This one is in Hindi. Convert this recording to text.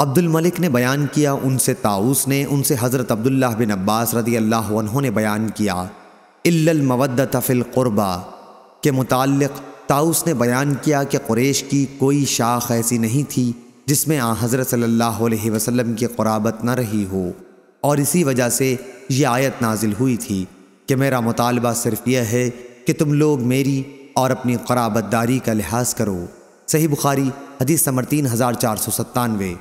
अब्दुल मलिक ने बयान किया उनसे ताऊस ने उनसे हज़रत अब्दुल्लाह बिन अब्बास रदी अल्लाह ने बयान किया फिल क़ुरबा के मुतक़ ताऊस ने बयान किया कि कुरेश की कोई शाख ऐसी नहीं थी जिसमें आ हज़रत अलैहि वसल्लम की क़राबत न रही हो और इसी वजह से ये आयत नाजिल हुई थी कि मेरा मुतालबा सिर्फ यह है कि तुम लोग मेरी और अपनी क़राबतदारी का लिहाज करो सही बुखारी हदीस समर तीन हज़ार चार सौ सत्तानवे